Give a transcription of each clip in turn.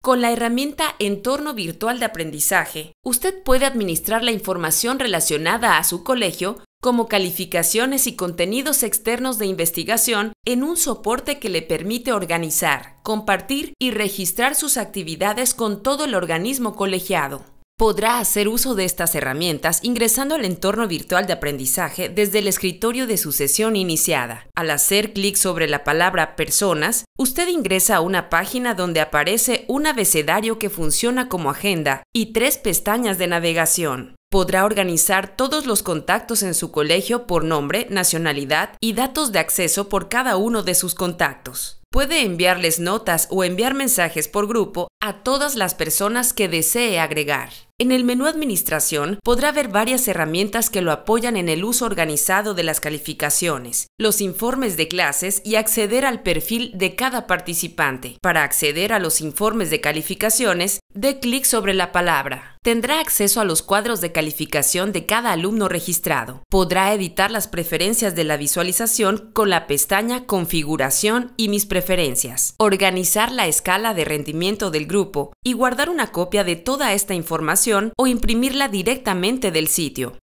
Con la herramienta Entorno Virtual de Aprendizaje, usted puede administrar la información relacionada a su colegio como calificaciones y contenidos externos de investigación en un soporte que le permite organizar, compartir y registrar sus actividades con todo el organismo colegiado. Podrá hacer uso de estas herramientas ingresando al entorno virtual de aprendizaje desde el escritorio de su sesión iniciada. Al hacer clic sobre la palabra Personas, Usted ingresa a una página donde aparece un abecedario que funciona como agenda y tres pestañas de navegación. Podrá organizar todos los contactos en su colegio por nombre, nacionalidad y datos de acceso por cada uno de sus contactos. Puede enviarles notas o enviar mensajes por grupo a todas las personas que desee agregar. En el menú Administración podrá ver varias herramientas que lo apoyan en el uso organizado de las calificaciones, los informes de clases y acceder al perfil de cada participante. Para acceder a los informes de calificaciones, dé clic sobre la palabra. Tendrá acceso a los cuadros de calificación de cada alumno registrado. Podrá editar las preferencias de la visualización con la pestaña Configuración y mis preferencias. Organizar la escala de rendimiento del grupo y guardar una copia de toda esta información o imprimirla directamente del sitio.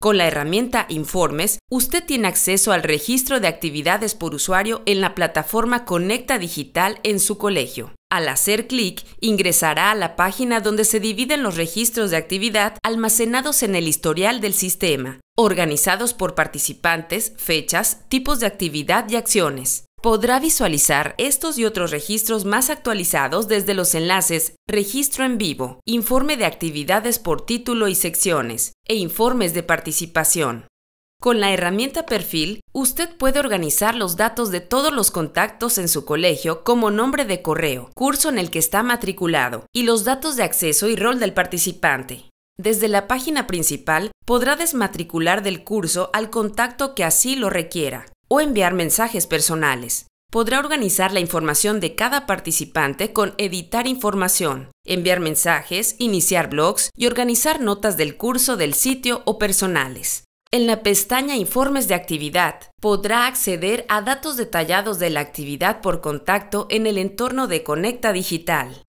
Con la herramienta Informes, usted tiene acceso al registro de actividades por usuario en la plataforma Conecta Digital en su colegio. Al hacer clic, ingresará a la página donde se dividen los registros de actividad almacenados en el historial del sistema, organizados por participantes, fechas, tipos de actividad y acciones. Podrá visualizar estos y otros registros más actualizados desde los enlaces Registro en vivo, Informe de actividades por título y secciones, e informes de participación. Con la herramienta Perfil, usted puede organizar los datos de todos los contactos en su colegio como nombre de correo, curso en el que está matriculado y los datos de acceso y rol del participante. Desde la página principal podrá desmatricular del curso al contacto que así lo requiera, o enviar mensajes personales. Podrá organizar la información de cada participante con editar información, enviar mensajes, iniciar blogs y organizar notas del curso del sitio o personales. En la pestaña Informes de actividad podrá acceder a datos detallados de la actividad por contacto en el entorno de Conecta Digital.